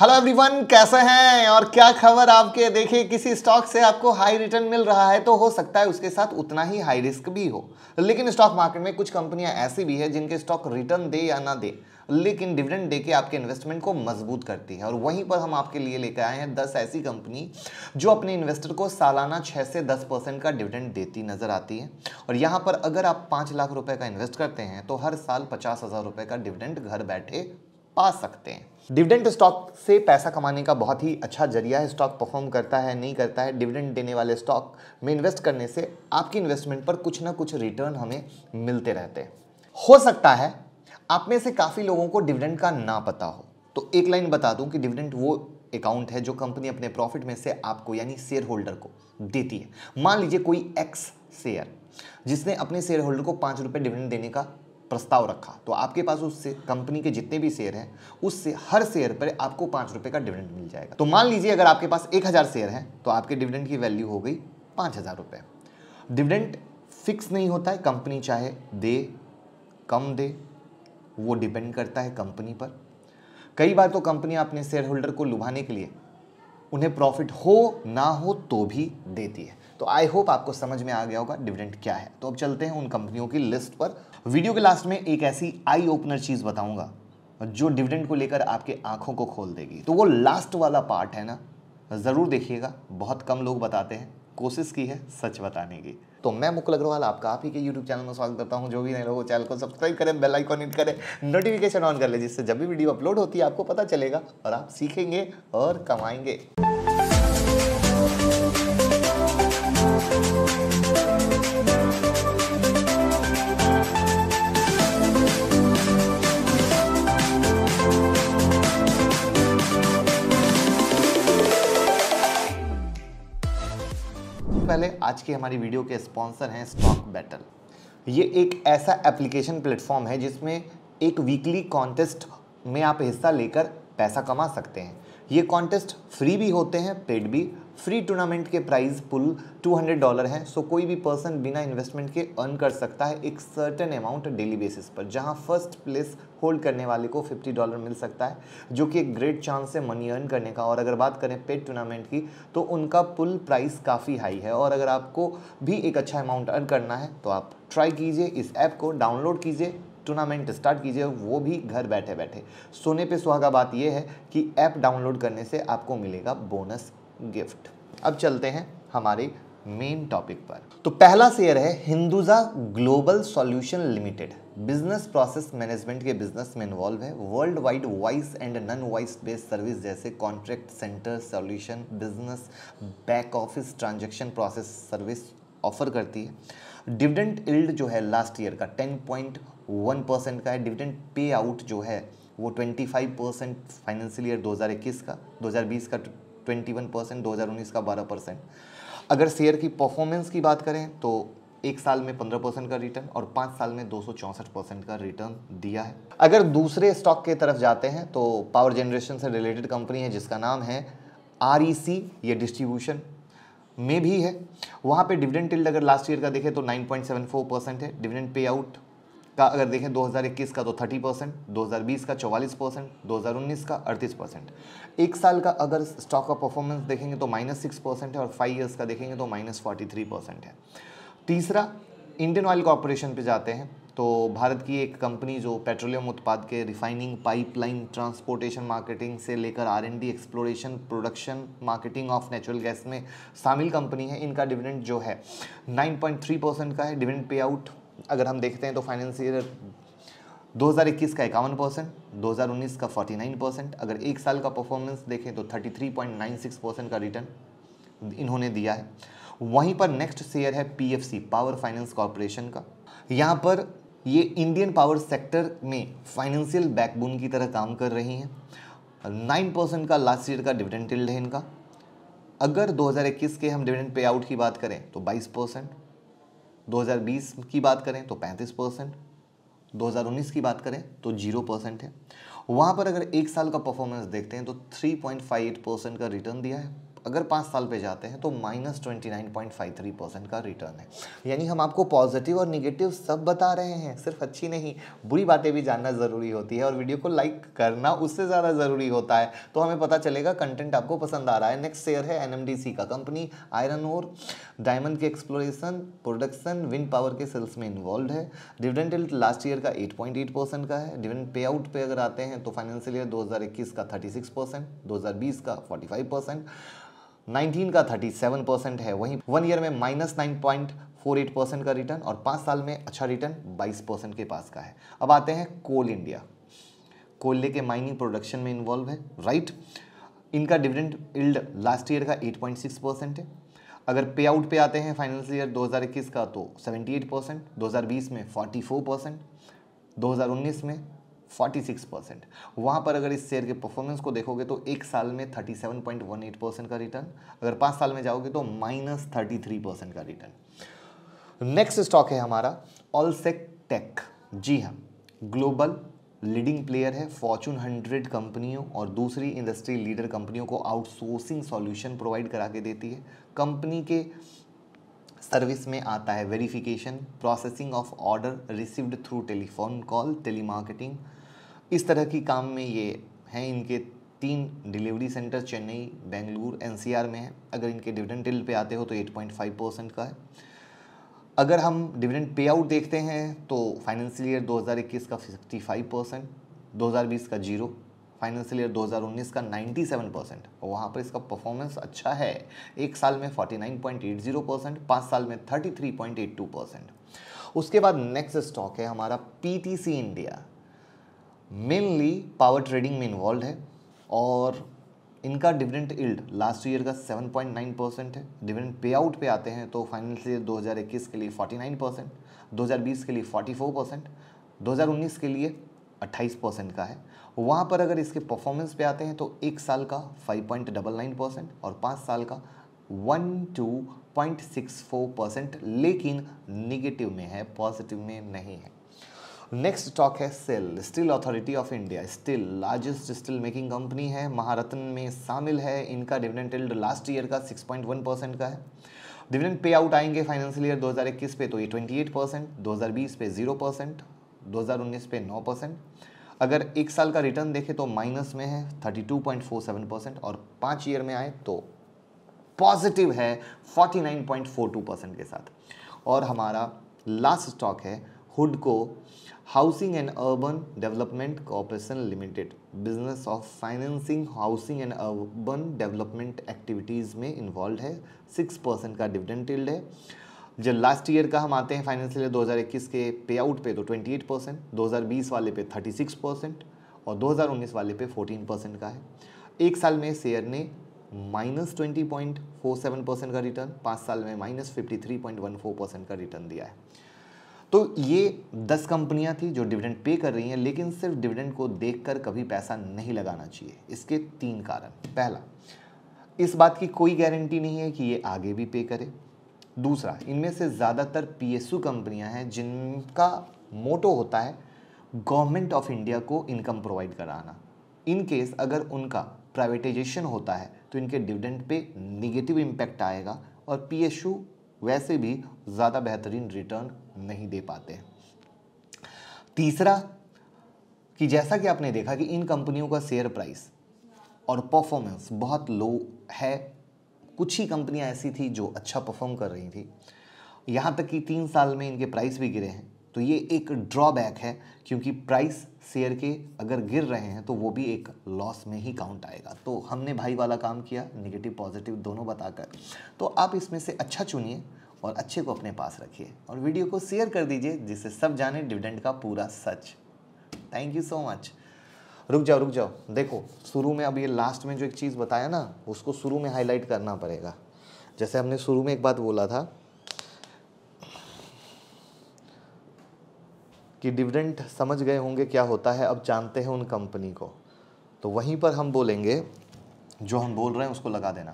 hello everyone कैसे हैं और क्या खबर आपके देखिए किसी स्टॉक से आपको हाई रिटर्न मिल रहा है तो हो सकता है उसके साथ उतना ही हाई रिस्क भी हो लेकिन स्टॉक मार्केट में कुछ कंपनियां ऐसी भी है जिनके स्टॉक रिटर्न दे या ना दे लेकिन डिविडेंड देके आपके इन्वेस्टमेंट को मजबूत करती है और वहीं पर हम आपके लिए लेकर आए हैं दस ऐसी कंपनी जो अपने इन्वेस्टर को सालाना छः से दस परसेंट का डिविडेंड देती नजर आती है और यहाँ पर अगर आप पाँच लाख रुपये का इन्वेस्ट करते हैं तो हर साल पचास हज़ार रुपये का डिविडेंड घर बैठे पा सकते हैं डिविडेंड स्टॉक से पैसा कमाने का बहुत ही अच्छा जरिया है स्टॉक परफॉर्म करता है नहीं करता है डिविडेंड देने वाले स्टॉक में इन्वेस्ट करने से आपकी इन्वेस्टमेंट पर कुछ ना कुछ रिटर्न हमें मिलते रहते हैं हो सकता है आप में से काफ़ी लोगों को डिविडेंड का ना पता हो तो एक लाइन बता दूं कि डिविडेंड वो अकाउंट है जो कंपनी अपने प्रॉफिट में से आपको यानी शेयर होल्डर को देती है मान लीजिए कोई एक्स शेयर जिसने अपने शेयर होल्डर को पाँच रुपये डिविडेंड देने का प्रस्ताव रखा तो आपके पास उससे कंपनी के जितने भी शेयर हैं उससे हर शेयर पर आपको पाँच रुपये का डिविडेंड मिल जाएगा तो मान लीजिए अगर आपके पास एक हज़ार शेयर हैं तो आपके डिविडेंड की वैल्यू हो गई पाँच हज़ार रुपये डिविडेंड फिक्स नहीं होता है कंपनी चाहे दे कम दे वो डिपेंड करता है कंपनी पर कई बार तो कंपनी अपने शेयर होल्डर को लुभाने के लिए उन्हें प्रॉफिट हो ना हो तो भी देती है तो आई होप आपको समझ में आ गया होगा डिविडेंड क्या है तो अब चलते हैं उन कंपनियों की लिस्ट पर वीडियो के लास्ट में एक ऐसी आई ओपनर चीज़ बताऊंगा जो डिविडेंड को लेकर आपके आंखों को खोल देगी तो वो लास्ट वाला पार्ट है ना ज़रूर देखिएगा बहुत कम लोग बताते हैं कोशिश की है सच बताने की तो मैं मुकुल अग्रवाल आपका आप ही के यूट्यूब चैनल में स्वागत करता हूँ जो भी नए लोग चैनल को सब्सक्राइब करें बेल आइकॉन हिट करें नोटिफिकेशन ऑन कर ले जिससे जब भी वीडियो अपलोड होती है आपको पता चलेगा और आप सीखेंगे और कमाएंगे पहले आज की हमारी वीडियो के स्पॉन्सर हैं स्टॉक बैटल ये एक ऐसा एप्लीकेशन प्लेटफॉर्म है जिसमें एक वीकली कॉन्टेस्ट में आप हिस्सा लेकर पैसा कमा सकते हैं ये कॉन्टेस्ट फ्री भी होते हैं पेड भी फ्री टूर्नामेंट के प्राइस पुल 200 डॉलर है सो कोई भी पर्सन बिना इन्वेस्टमेंट के अर्न कर सकता है एक सर्टेन अमाउंट डेली बेसिस पर जहां फर्स्ट प्लेस होल्ड करने वाले को 50 डॉलर मिल सकता है जो कि एक ग्रेट चांस है मनी अर्न करने का और अगर बात करें पेड टूर्नामेंट की तो उनका पुल प्राइस काफ़ी हाई है और अगर आपको भी एक अच्छा अमाउंट अर्न करना है तो आप ट्राई कीजिए इस ऐप को डाउनलोड कीजिए टूर्नामेंट स्टार्ट कीजिए वो भी घर बैठे बैठे सोने पे सुहागा बात यह है कि ऐप डाउनलोड करने से आपको मिलेगा बोनस गिफ्ट अब चलते हैं हमारे मेन टॉपिक पर तो पहला शेयर है Hinduja global solution limited business process management के बिजनेस में इन्वॉल्व है world wide voice and non voice based service जैसे contact centre solution business back office transaction process service offer करती है डिविडेंट इल्ड जो है लास्ट ईयर का टेन परसेंट का है डिविडेंट पे आउट जो है वो फाइव परसेंट फाइनेंशियल ईयर इक्कीस का बीस का ट्वेंटी वन परसेंट दो का बारह परसेंट अगर शेयर की परफॉर्मेंस की बात करें तो एक साल में पंद्रह परसेंट का रिटर्न और पाँच साल में दो सौ चौंसठ परसेंट का रिटर्न दिया है अगर दूसरे स्टॉक के तरफ जाते हैं तो पावर जनरेशन से रिलेटेड कंपनी है जिसका नाम है आर e ये डिस्ट्रीब्यूशन में भी है वहाँ पे डिविडेंड टिल्ड अगर लास्ट ईयर का देखें तो 9.74 परसेंट है डिविडेंड पे आउट का अगर देखें 2021 का तो 30 परसेंट दो का 44 परसेंट दो का 38 परसेंट एक साल का अगर स्टॉक का परफॉर्मेंस देखेंगे तो माइनस सिक्स परसेंट है और फाइव ईयर्स का देखेंगे तो माइनस फोर्टी थ्री परसेंट है तीसरा इंडियन ऑयल कॉरपोरेशन पे जाते हैं तो भारत की एक कंपनी जो पेट्रोलियम उत्पाद के रिफाइनिंग पाइपलाइन ट्रांसपोर्टेशन मार्केटिंग से लेकर R N D exploration production marketing of natural gas में शामिल कंपनी है इनका डिविडेंड जो है 9.3 परसेंट का है डिविडेंड पे आउट अगर हम देखते हैं तो फाइनेंशियल 2021 का इक्यावन परसेंट दो का 49 परसेंट अगर एक साल का परफॉर्मेंस देखें तो 33.96 परसेंट का रिटर्न इन्होंने दिया है वहीं पर नेक्स्ट शेयर है पीएफसी पावर फाइनेंस कॉरपोरेशन का यहाँ पर ये इंडियन पावर सेक्टर में फाइनेंशियल बैकबोन की तरह काम कर रही हैं नाइन परसेंट का लास्ट ईयर का डिविडेंड टिल्ड है इनका अगर 2021 के हम डिविडेंड पे आउट की बात करें तो 22 परसेंट 2020 की बात करें तो 35 परसेंट दो की बात करें तो जीरो परसेंट है वहाँ पर अगर एक साल का परफॉर्मेंस देखते हैं तो 3.58 परसेंट का रिटर्न दिया है अगर पाँच साल पे जाते हैं तो minus twenty nine point five three percent का रिटर्न है यानी हम आपको पॉजिटिव और निगेटिव सब बता रहे हैं सिर्फ अच्छी नहीं बुरी बातें भी जानना ज़रूरी होती है और वीडियो को लाइक करना उससे ज़्यादा ज़रूरी होता है तो हमें पता चलेगा कंटेंट आपको पसंद आ रहा है नेक्स्ट शेयर है एन का कंपनी आयरन और डायमंड के एक्सप्लोरेशन प्रोडक्शन विंड पावर के सेल्स में इन्वॉल्व है डिविडेंट लास्ट ईयर का 8.8 परसेंट का है डिविडेंट पे आउट पे अगर आते हैं तो फाइनेंशियल ईयर 2021 का 36 परसेंट दो का 45 परसेंट 19 का 37 परसेंट है वहीं वन ईयर में minus nine point four eight percent का रिटर्न और पाँच साल में अच्छा रिटर्न 22 परसेंट के पास का है अब आते हैं कोल इंडिया कोयले के माइनिंग प्रोडक्शन में इन्वॉल्व है राइट इनका डिविडेंड इल्ड लास्ट ईयर का 8.6 परसेंट है अगर पे आउट पे आते हैं फाइनेंशियल ईयर 2021 का तो 78 परसेंट दो में 44 परसेंट में 46 परसेंट वहाँ पर अगर इस शेयर के परफॉर्मेंस को देखोगे तो एक साल में 37.18 परसेंट का रिटर्न अगर पाँच साल में जाओगे तो माइनस थ्री परसेंट का रिटर्न नेक्स्ट स्टॉक है हमारा ऑलसेक टेक जी हाँ ग्लोबल लीडिंग प्लेयर है फॉर्चून हंड्रेड कंपनियों और दूसरी इंडस्ट्री लीडर कंपनियों को आउटसोर्सिंग सॉल्यूशन प्रोवाइड करा के देती है कंपनी के सर्विस में आता है verification processing of order received through telephone call telemarketing इस तरह की काम में ये हैं इनके तीन delivery centre Chennai Bengaluru NCR में है अगर इनके डिविडेंड टिल पे आते हो तो 8.5 परसेंट का है अगर हम डिविडेंड पे आउट देखते हैं तो फाइनेंशियल ईयर 2021 का 55 परसेंट दो का जीरो फाइनेंशियल ईयर 2019 का 97 परसेंट और वहाँ पर इसका परफॉर्मेंस अच्छा है एक साल में 49.80 परसेंट पाँच साल में 33.82 परसेंट उसके बाद नेक्स्ट स्टॉक है हमारा P India mainly power trading में इन्वॉल्व है और इनका डिविडेंड इल्ड लास्ट ईयर का 7.9 परसेंट है डिविडेंड पे आउट पर आते हैं तो फाइनेंशियल ईयर 2021 के लिए 49 परसेंट दो के लिए 44 परसेंट उन्नीस के लिए 28 परसेंट का है वहाँ पर अगर इसके परफॉर्मेंस पे आते हैं तो एक साल का 5.99 परसेंट और पाँच साल का 12.64 परसेंट लेकिन निगेटिव में है पॉजिटिव में नहीं है नेक्स्ट स्टॉक है SAIL steel authority of India steel largest steel making company है महारत्न में शामिल है इनका डिविडेंड एल्ड लास्ट ईयर का 6.1 परसेंट का है डिविडेंड पे आउट आएंगे फाइनेंशियल ईयर 2021 पे तो ये 28 परसेंट दो पे 0 परसेंट दो पे 9 परसेंट अगर एक साल का रिटर्न देखें तो माइनस में है थर्टी परसेंट और पाँच ईयर में आए तो पॉजिटिव है फोर्टी परसेंट के साथ और हमारा लास्ट स्टॉक है हुड को housing and urban development corporation limited business of financing housing and urban development activities में इन्वॉल्व है सिक्स परसेंट का डिविडेंड टिल्ड है जब लास्ट ईयर का हम आते हैं फाइनेंशियल ईयर 2021 के पे आउट पे तो 28 परसेंट दो वाले पे 36 परसेंट और 2019 वाले पे 14 परसेंट का है एक साल में शेयर ने minus twenty point four seven percent का रिटर्न पाँच साल में minus fifty three point one four percent का रिटर्न दिया है तो ये दस कंपनियां थी जो डिविडेंड पे कर रही हैं लेकिन सिर्फ डिविडेंड को देखकर कभी पैसा नहीं लगाना चाहिए इसके तीन कारण पहला इस बात की कोई गारंटी नहीं है कि ये आगे भी पे करे दूसरा इनमें से ज़्यादातर पीएसयू कंपनियां हैं जिनका मोटो होता है गवर्नमेंट ऑफ इंडिया को इनकम प्रोवाइड कराना इन केस अगर उनका प्राइवेटाइजेशन होता है तो इनके डिविडेंड पे निगेटिव इम्पैक्ट आएगा और पी वैसे भी ज़्यादा बेहतरीन रिटर्न नहीं दे पाते तीसरा कि जैसा कि आपने देखा कि इन कंपनियों का शेयर प्राइस और परफॉर्मेंस बहुत लो है कुछ ही कंपनियां ऐसी थी जो अच्छा परफॉर्म कर रही थी यहाँ तक कि तीन साल में इनके प्राइस भी गिरे हैं तो ये एक ड्रॉबैक है क्योंकि प्राइस शेयर के अगर गिर रहे हैं तो वो भी एक लॉस में ही काउंट आएगा तो हमने भाई वाला काम किया निगेटिव पॉजिटिव दोनों बताकर तो आप इसमें से अच्छा चुनिए और अच्छे को अपने पास रखिए और वीडियो को शेयर कर दीजिए जिससे सब जाने डिविडेंड का पूरा सच थैंक यू सो मच रुक जाओ रुक जाओ देखो शुरू में अब ये लास्ट में जो एक चीज़ बताया ना उसको शुरू में हाईलाइट करना पड़ेगा जैसे हमने शुरू में एक बात बोला था कि डिविडेंट समझ गए होंगे क्या होता है अब जानते हैं उन कंपनी को तो वहीं पर हम बोलेंगे जो हम बोल रहे हैं उसको लगा देना